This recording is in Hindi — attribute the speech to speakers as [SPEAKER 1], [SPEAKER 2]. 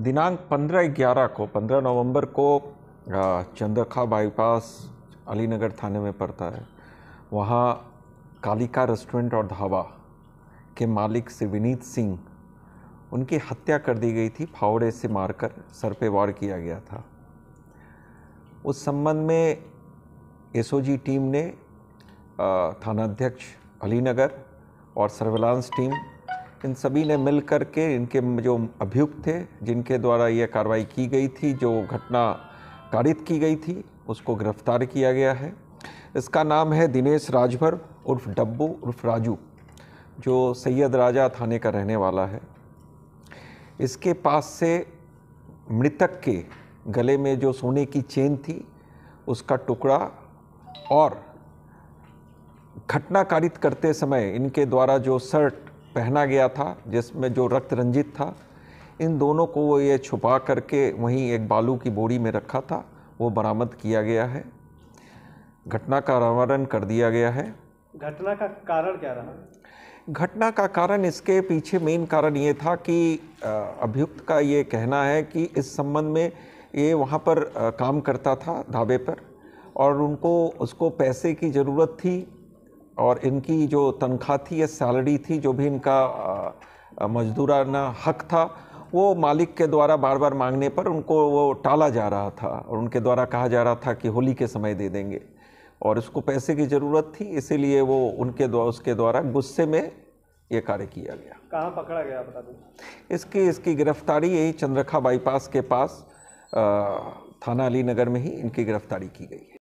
[SPEAKER 1] दिनांक 15 ग्यारह को 15 नवंबर को चंद्रखा बाईपास अलीनगर थाने में पड़ता है वहाँ कालिका रेस्टोरेंट और ढाबा के मालिक से विनीत सिंह उनकी हत्या कर दी गई थी फावड़े से मारकर सर पे वार किया गया था उस संबंध में एसओजी टीम ने थानाध्यक्ष अलीनगर और सर्विलांस टीम इन सभी ने मिल कर के इनके जो अभियुक्त थे जिनके द्वारा ये कार्रवाई की गई थी जो घटना कारित की गई थी उसको गिरफ्तार किया गया है इसका नाम है दिनेश राजभर उर्फ डब्बू उर्फ राजू जो सैयद राजा थाने का रहने वाला है इसके पास से मृतक के गले में जो सोने की चेन थी उसका टुकड़ा और घटना कारित करते समय इनके द्वारा जो शर्ट पहना गया था जिसमें जो रक्त रंजित था इन दोनों को वो ये छुपा करके वहीं एक बालू की बोरी में रखा था वो बरामद किया गया है घटना का अनावरण कर दिया गया है घटना का कारण क्या रहा घटना का कारण इसके पीछे मेन कारण ये था कि अभियुक्त का ये कहना है कि इस संबंध में ये वहाँ पर काम करता था ढाबे पर और उनको उसको पैसे की ज़रूरत थी और इनकी जो तनख्वाह थी या सैलरी थी जो भी इनका मजदूराना हक था वो मालिक के द्वारा बार बार मांगने पर उनको वो टाला जा रहा था और उनके द्वारा कहा जा रहा था कि होली के समय दे देंगे और उसको पैसे की ज़रूरत थी इसीलिए वो उनके द्वारा उसके द्वारा गुस्से में ये कार्य किया गया कहाँ पकड़ा गया बता दूँ इसकी इसकी गिरफ्तारी यही चंद्रखा बाईपास के पास थाना अली नगर में ही इनकी गिरफ्तारी की गई है